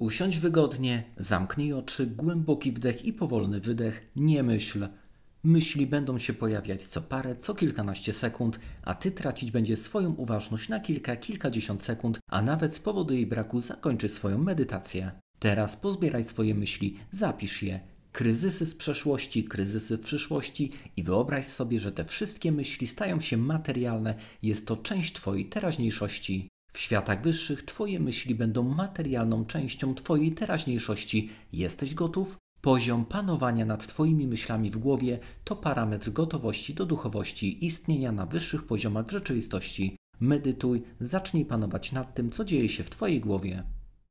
Usiądź wygodnie, zamknij oczy, głęboki wdech i powolny wydech, nie myśl. Myśli będą się pojawiać co parę, co kilkanaście sekund, a ty tracić będzie swoją uważność na kilka, kilkadziesiąt sekund, a nawet z powodu jej braku zakończy swoją medytację. Teraz pozbieraj swoje myśli, zapisz je. Kryzysy z przeszłości, kryzysy w przyszłości i wyobraź sobie, że te wszystkie myśli stają się materialne, jest to część Twojej teraźniejszości. W światach wyższych Twoje myśli będą materialną częścią Twojej teraźniejszości. Jesteś gotów? Poziom panowania nad Twoimi myślami w głowie to parametr gotowości do duchowości istnienia na wyższych poziomach rzeczywistości. Medytuj, zacznij panować nad tym, co dzieje się w Twojej głowie.